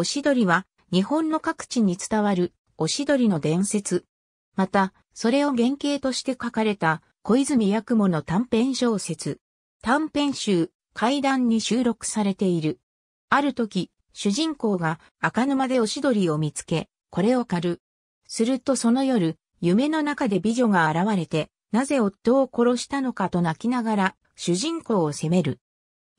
おしどりは日本の各地に伝わるおしどりの伝説。また、それを原型として書かれた小泉八雲の短編小説。短編集、怪談に収録されている。ある時、主人公が赤沼でおしどりを見つけ、これを狩る。するとその夜、夢の中で美女が現れて、なぜ夫を殺したのかと泣きながら、主人公を責める。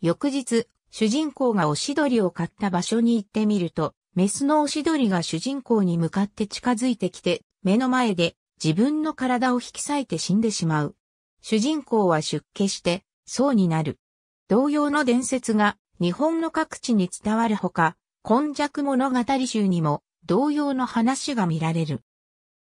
翌日、主人公がおしどりを買った場所に行ってみると、メスのおしどりが主人公に向かって近づいてきて、目の前で自分の体を引き裂いて死んでしまう。主人公は出家して、そうになる。同様の伝説が日本の各地に伝わるほか、今弱物語集にも同様の話が見られる。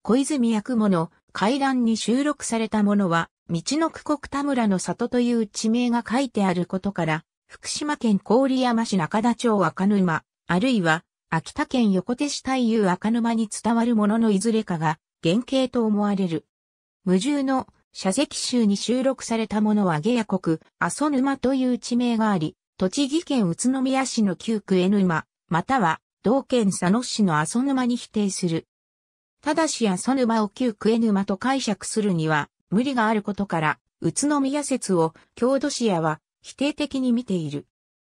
小泉役もの階段に収録されたものは、道の区国田村の里という地名が書いてあることから、福島県郡山市中田町赤沼、あるいは秋田県横手市大遊赤沼に伝わるもののいずれかが原型と思われる。無重の社石集に収録されたものは下野国、阿蘇沼という地名があり、栃木県宇都宮市の旧区江沼、または同県佐野市の阿蘇沼に否定する。ただし阿蘇沼を旧区江沼と解釈するには無理があることから、宇都宮説を郷土史やは否定的に見ている。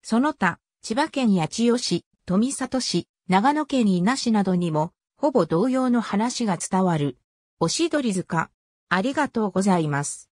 その他、千葉県八千代市、富里市、長野県稲市などにも、ほぼ同様の話が伝わる。おしどり塚。ありがとうございます。